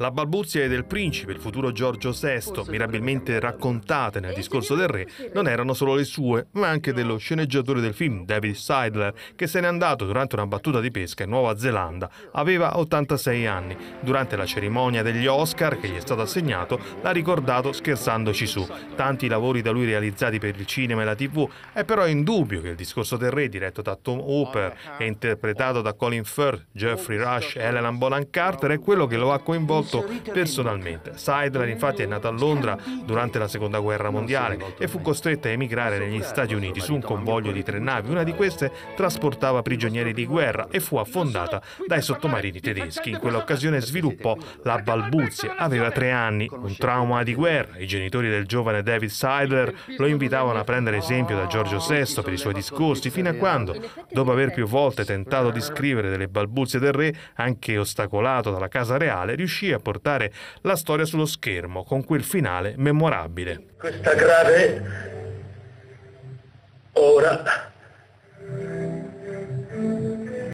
La balbuzia del principe, il futuro Giorgio VI, mirabilmente raccontate nel eh, discorso del re, non erano solo le sue, ma anche dello sceneggiatore del film, David Seidler, che se n'è andato durante una battuta di pesca in Nuova Zelanda. Aveva 86 anni. Durante la cerimonia degli Oscar, che gli è stato assegnato, l'ha ricordato scherzandoci su. Tanti lavori da lui realizzati per il cinema e la tv, è però indubbio che il discorso del re, diretto da Tom Hooper e interpretato da Colin Firth, Jeffrey Rush e Eleanor Bolan Carter, è quello che lo ha coinvolto conosciuto personalmente. Seidler infatti è nata a Londra durante la seconda guerra mondiale e fu costretta a emigrare negli Stati Uniti su un convoglio di tre navi. Una di queste trasportava prigionieri di guerra e fu affondata dai sottomarini tedeschi. In quell'occasione sviluppò la balbuzia. Aveva tre anni, un trauma di guerra. I genitori del giovane David Seidler lo invitavano a prendere esempio da Giorgio VI per i suoi discorsi, fino a quando, dopo aver più volte tentato di scrivere delle balbuzie del re, anche ostacolato dalla Casa Reale, riuscì a a portare la storia sullo schermo con quel finale memorabile. Questa grave ora